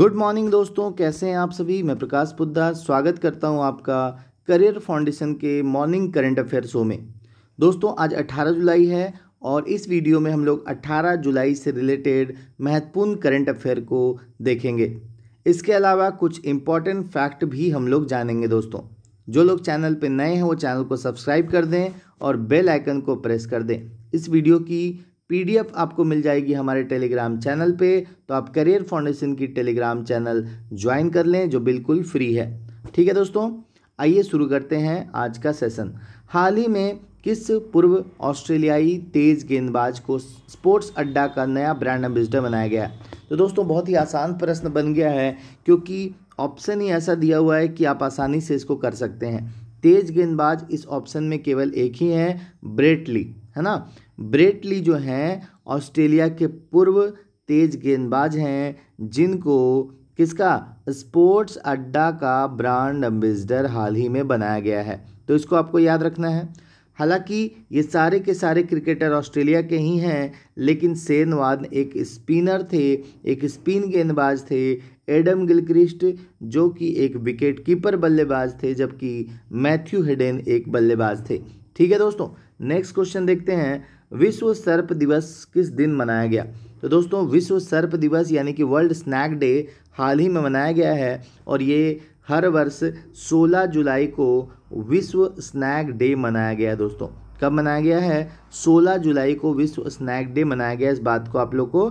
good morning दोस्तों कैसे हैं आप सभी मैं प्रकाश पुद्दार स्वागत करता हूं आपका करियर फाउंडेशन के मॉर्निंग करंट अफेयर शो में दोस्तों आज 18 जुलाई है और इस वीडियो में हम लोग 18 जुलाई से रिलेटेड महत्वपूर्ण करंट अफेयर को देखेंगे इसके अलावा कुछ इम्पॉर्टेंट फैक्ट भी हम लोग जानेंगे दोस्तों जो लोग चैनल पर नए हैं वो चैनल को सब्सक्राइब कर दें और बेल आइकन को प्रेस कर दें इस वीडियो की पीडीएफ आपको मिल जाएगी हमारे टेलीग्राम चैनल पे तो आप करियर फाउंडेशन की टेलीग्राम चैनल ज्वाइन कर लें जो बिल्कुल फ्री है ठीक है दोस्तों आइए शुरू करते हैं आज का सेशन हाल ही में किस पूर्व ऑस्ट्रेलियाई तेज़ गेंदबाज को स्पोर्ट्स अड्डा का नया ब्रांड एम्बेसडर बनाया गया तो दोस्तों बहुत ही आसान प्रश्न बन गया है क्योंकि ऑप्शन ही ऐसा दिया हुआ है कि आप आसानी से इसको कर सकते हैं तेज गेंदबाज इस ऑप्शन में केवल एक ही है ब्रेटली है ना ब्रेटली जो हैं ऑस्ट्रेलिया के पूर्व तेज गेंदबाज हैं जिनको किसका स्पोर्ट्स अड्डा का ब्रांड एम्बेसडर हाल ही में बनाया गया है तो इसको आपको याद रखना है हालांकि ये सारे के सारे क्रिकेटर ऑस्ट्रेलिया के ही हैं लेकिन सेन वार्न एक स्पिनर थे एक स्पिन गेंदबाज थे एडम गिलक्रिस्ट जो कि एक विकेट कीपर बल्लेबाज थे जबकि मैथ्यू हेडेन एक बल्लेबाज थे ठीक है दोस्तों नेक्स्ट क्वेश्चन देखते हैं विश्व सर्प दिवस किस दिन मनाया गया तो दोस्तों विश्व सर्प दिवस यानी कि वर्ल्ड स्नैक डे हाल ही में मनाया गया है और ये हर वर्ष 16 जुलाई को विश्व स्नैक डे मनाया गया दोस्तों कब मनाया गया है 16 जुलाई को विश्व स्नैक डे मनाया गया इस बात को आप लोग को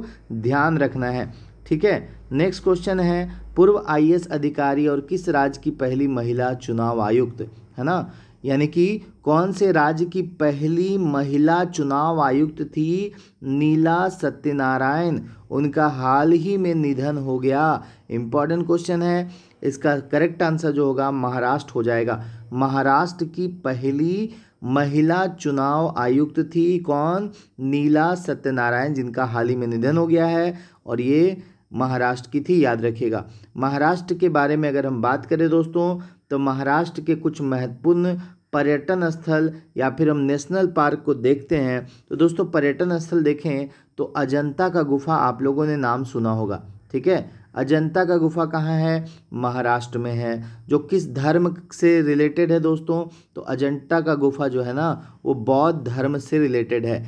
ध्यान रखना है ठीक है नेक्स्ट क्वेश्चन है पूर्व आईएएस अधिकारी और किस राज्य की पहली महिला चुनाव आयुक्त है ना यानी कि कौन से राज्य की पहली महिला चुनाव आयुक्त थी नीला सत्यनारायण उनका हाल ही में निधन हो गया इम्पॉर्टेंट क्वेश्चन है इसका करेक्ट आंसर जो होगा महाराष्ट्र हो जाएगा महाराष्ट्र की पहली महिला चुनाव आयुक्त थी कौन नीला सत्यनारायण जिनका हाल ही में निधन हो गया है और ये महाराष्ट्र की थी याद रखिएगा महाराष्ट्र के बारे में अगर हम बात करें दोस्तों तो महाराष्ट्र के कुछ महत्वपूर्ण पर्यटन स्थल या फिर हम नेशनल पार्क को देखते हैं तो दोस्तों पर्यटन स्थल देखें तो अजंता का गुफा आप लोगों ने नाम सुना होगा ठीक है अजंता का गुफा कहाँ है महाराष्ट्र में है जो किस धर्म से रिलेटेड है दोस्तों तो अजंता का गुफा जो है ना वो बौद्ध धर्म से रिलेटेड है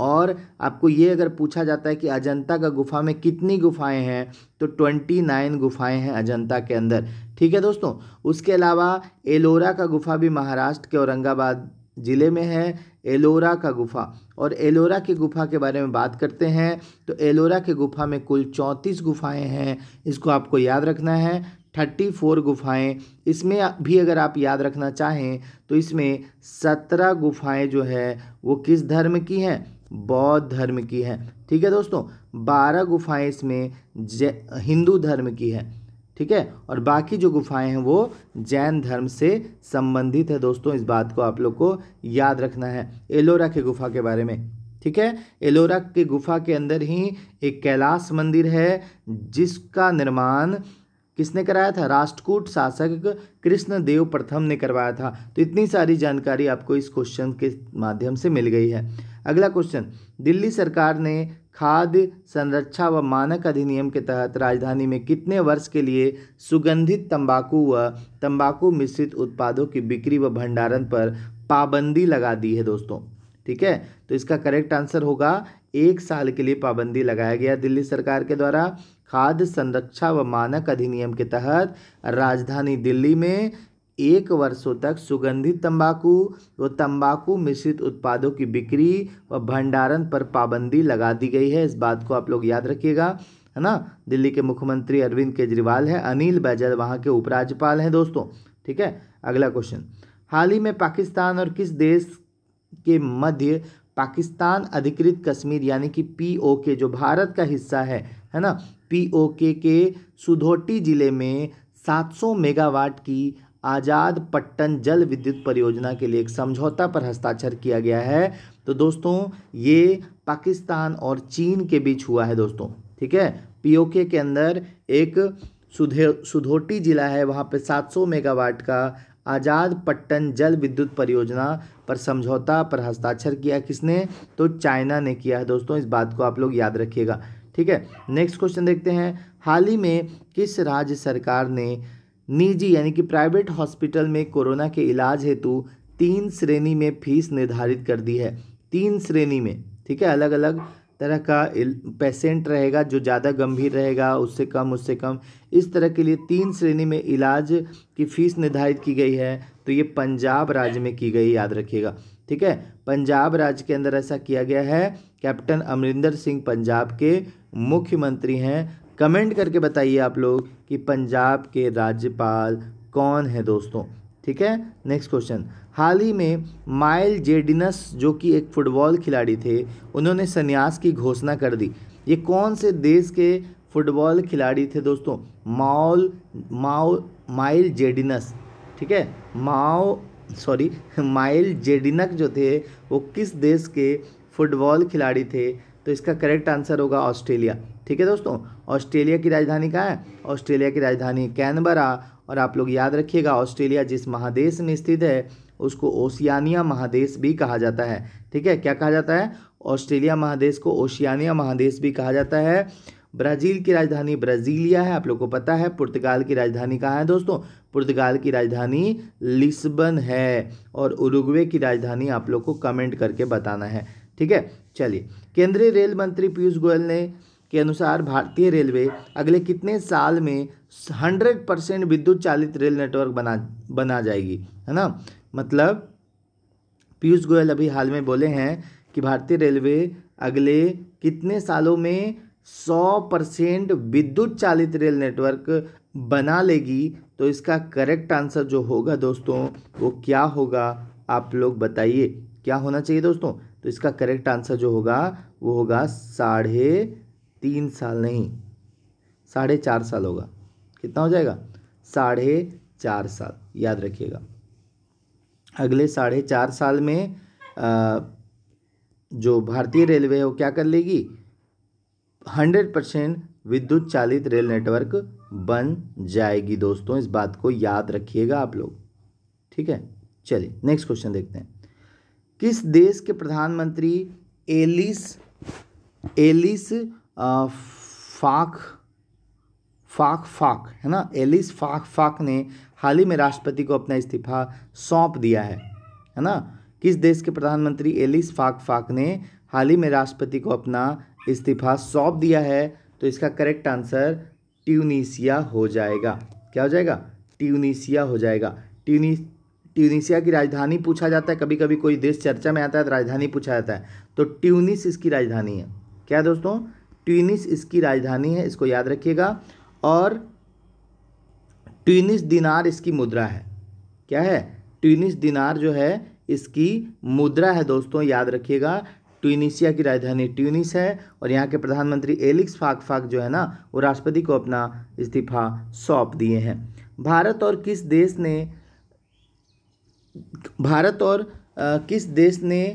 और आपको ये अगर पूछा जाता है कि अजंता का गुफा में कितनी गुफाएं हैं तो ट्वेंटी नाइन गुफाएँ हैं अजंता के अंदर ठीक है दोस्तों उसके अलावा एलोरा का गुफा भी महाराष्ट्र के औरंगाबाद ज़िले में है एलोरा का गुफा और एलोरा की गुफा के बारे में बात करते हैं तो एलोरा के गुफा में कुल चौंतीस गुफाएँ हैं इसको आपको याद रखना है थर्टी फोर गुफाएँ इसमें भी अगर आप याद रखना चाहें तो इसमें सत्रह गुफाएँ जो है वो किस धर्म की हैं बौद्ध धर्म की है ठीक है दोस्तों बारह गुफाएं इसमें हिंदू धर्म की है ठीक है और बाकी जो गुफाएं हैं वो जैन धर्म से संबंधित है दोस्तों इस बात को आप लोग को याद रखना है एलोरा के गुफा के बारे में ठीक है एलोरा की गुफा के अंदर ही एक कैलाश मंदिर है जिसका निर्माण किसने कराया था राष्ट्रकूट शासक कृष्णदेव प्रथम ने करवाया था तो इतनी सारी जानकारी आपको इस क्वेश्चन के माध्यम से मिल गई है अगला क्वेश्चन दिल्ली सरकार ने खाद्य संरक्षा व मानक अधिनियम के तहत राजधानी में कितने वर्ष के लिए सुगंधित तंबाकू व तंबाकू मिश्रित उत्पादों की बिक्री व भंडारण पर पाबंदी लगा दी है दोस्तों ठीक है तो इसका करेक्ट आंसर होगा एक साल के लिए पाबंदी लगाया गया दिल्ली सरकार के द्वारा खाद्य संरक्षा व मानक अधिनियम के तहत राजधानी दिल्ली में एक वर्षों तक सुगंधित तंबाकू व तंबाकू मिश्रित उत्पादों की बिक्री व भंडारण पर पाबंदी लगा दी गई है इस बात को आप लोग याद रखिएगा है ना दिल्ली के मुख्यमंत्री अरविंद केजरीवाल हैं अनिल बैजल वहाँ के उपराज्यपाल हैं दोस्तों ठीक है अगला क्वेश्चन हाल ही में पाकिस्तान और किस देश के मध्य पाकिस्तान अधिकृत कश्मीर यानी कि पी जो भारत का हिस्सा है है ना पी के सुधोटी जिले में 700 मेगावाट की आज़ाद पट्टन जल विद्युत परियोजना के लिए एक समझौता पर हस्ताक्षर किया गया है तो दोस्तों ये पाकिस्तान और चीन के बीच हुआ है दोस्तों ठीक है पीओके के अंदर एक सुधे सुधोटी जिला है वहाँ पे 700 मेगावाट का आज़ाद पट्टन जल विद्युत परियोजना पर समझौता पर हस्ताक्षर किया किसने तो चाइना ने किया है दोस्तों इस बात को आप लोग याद रखिएगा ठीक है नेक्स्ट क्वेश्चन देखते हैं हाल ही में किस राज्य सरकार ने निजी यानी कि प्राइवेट हॉस्पिटल में कोरोना के इलाज हेतु तीन श्रेणी में फीस निर्धारित कर दी है तीन श्रेणी में ठीक है अलग अलग तरह का पेशेंट रहेगा जो ज़्यादा गंभीर रहेगा उससे कम उससे कम इस तरह के लिए तीन श्रेणी में इलाज की फ़ीस निर्धारित की गई है तो ये पंजाब राज्य में की गई याद रखिएगा ठीक है पंजाब राज्य के अंदर ऐसा किया गया है कैप्टन अमरिंदर सिंह पंजाब के मुख्यमंत्री हैं कमेंट करके बताइए आप लोग कि पंजाब के राज्यपाल कौन है दोस्तों ठीक है नेक्स्ट क्वेश्चन हाल ही में माइल जेडिनस जो कि एक फुटबॉल खिलाड़ी थे उन्होंने संन्यास की घोषणा कर दी ये कौन से देश के फुटबॉल खिलाड़ी थे दोस्तों माओल माओ माइल जेडिनस ठीक है माओ सॉरी माइल जेडिनक जो थे वो किस देश के फुटबॉल खिलाड़ी थे तो इसका करेक्ट आंसर होगा ऑस्ट्रेलिया ठीक है दोस्तों ऑस्ट्रेलिया की राजधानी कहाँ है ऑस्ट्रेलिया की राजधानी कैनबरा और आप लोग याद रखिएगा ऑस्ट्रेलिया जिस महादेश में स्थित है उसको ओशियानिया महादेश भी कहा जाता है ठीक है क्या कहा जाता है ऑस्ट्रेलिया महादेश को ओशियानिया महादेश भी कहा जाता है ब्राज़ील की राजधानी ब्राज़ीलिया है आप लोग को पता है पुर्तगाल की राजधानी कहाँ है दोस्तों पुर्तगाल की राजधानी लिस्बन है और उरुग्वे की राजधानी आप लोग को कमेंट करके बताना है ठीक है चलिए केंद्रीय रेल मंत्री पीयूष गोयल ने के अनुसार भारतीय रेलवे अगले कितने साल में 100 परसेंट विद्युत चालित रेल नेटवर्क बना बना जाएगी है ना मतलब पीयूष गोयल अभी हाल में बोले हैं कि भारतीय रेलवे अगले कितने सालों में 100 परसेंट विद्युत चालित रेल नेटवर्क बना लेगी तो इसका करेक्ट आंसर जो होगा दोस्तों वो क्या होगा आप लोग बताइए क्या होना चाहिए दोस्तों तो इसका करेक्ट आंसर जो होगा वो होगा साढ़े तीन साल नहीं साढ़े चार साल होगा कितना हो जाएगा साढ़े चार साल याद रखिएगा अगले साढ़े चार साल में आ, जो भारतीय रेलवे है वो क्या कर लेगी हंड्रेड परसेंट विद्युत चालित रेल नेटवर्क बन जाएगी दोस्तों इस बात को याद रखिएगा आप लोग ठीक है चलिए नेक्स्ट क्वेश्चन देखते हैं किस देश के प्रधानमंत्री एलिस एलिस फाक फाक फाक है ना एलिस फाक फाक ने हाल ही में राष्ट्रपति को अपना इस्तीफा सौंप दिया है है ना किस देश के प्रधानमंत्री एलिस फाक फाक ने हाल ही में राष्ट्रपति को अपना इस्तीफा सौंप दिया है तो इसका करेक्ट आंसर ट्यूनीसिया हो जाएगा क्या हो जाएगा ट्यूनीसिया हो जाएगा ट्यूनी ट्यूनिशिया की राजधानी पूछा जाता है कभी कभी कोई देश चर्चा में आता है तो राजधानी पूछा जाता है तो ट्यूनिस इसकी राजधानी है क्या दोस्तों ट्यूनिस इसकी राजधानी है इसको याद रखिएगा और ट्यूनिस दिनार इसकी मुद्रा है क्या है ट्यूनिस दिनार जो है इसकी मुद्रा है दोस्तों याद रखिएगा ट्यूनिशिया की राजधानी ट्यूनिस है और यहाँ के प्रधानमंत्री एलिक्स फाक फाक जो है ना वो राष्ट्रपति को अपना इस्तीफा सौंप दिए हैं भारत और किस देश ने भारत और किस देश ने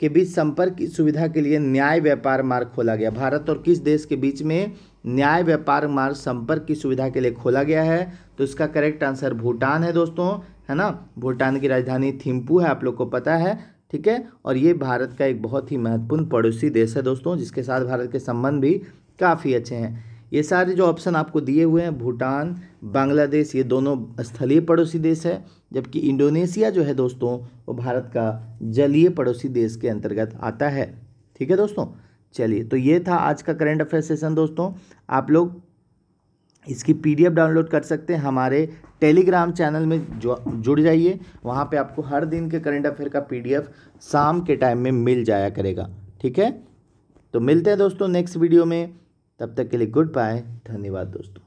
के बीच संपर्क की सुविधा के लिए न्याय व्यापार मार्ग खोला गया भारत और किस देश के बीच में न्याय व्यापार मार्ग संपर्क की सुविधा के लिए खोला गया है तो इसका करेक्ट आंसर भूटान है दोस्तों है ना भूटान की राजधानी थिम्पू है आप लोग को पता है ठीक है और ये भारत का एक बहुत ही महत्वपूर्ण पड़ोसी देश है दोस्तों जिसके साथ भारत के संबंध भी काफ़ी अच्छे हैं ये सारे जो ऑप्शन आपको दिए हुए हैं भूटान बांग्लादेश ये दोनों स्थलीय पड़ोसी देश है जबकि इंडोनेशिया जो है दोस्तों वो भारत का जलीय पड़ोसी देश के अंतर्गत आता है ठीक है दोस्तों चलिए तो ये था आज का करेंट अफेयर सेशन दोस्तों आप लोग इसकी पीडीएफ डाउनलोड कर सकते हैं हमारे टेलीग्राम चैनल में जो जुड़ जाइए वहाँ पे आपको हर दिन के करंट अफेयर का पीडीएफ शाम के टाइम में मिल जाया करेगा ठीक है तो मिलते हैं दोस्तों नेक्स्ट वीडियो में तब तक के लिए गुड बाय धन्यवाद दोस्तों